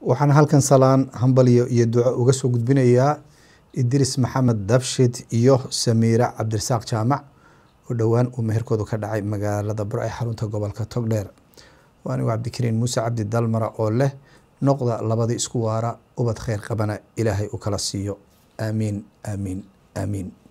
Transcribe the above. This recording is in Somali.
waxaan halkan salaan hambalyo iyo duco uga soo gudbinayaa idris maxamed dabshid iyo samiira cabdirasaaq jaamac oo dhowaan uu meherkoodu ka dhacay magaalada bur ee xarunta gobolka togdheer waa anigu cabdikariin muuse cabdi dalmara oo leh noqda labadii isku waara ubad kheyr qabana ilaahay u kala siiyo aamiin aamiin aamiin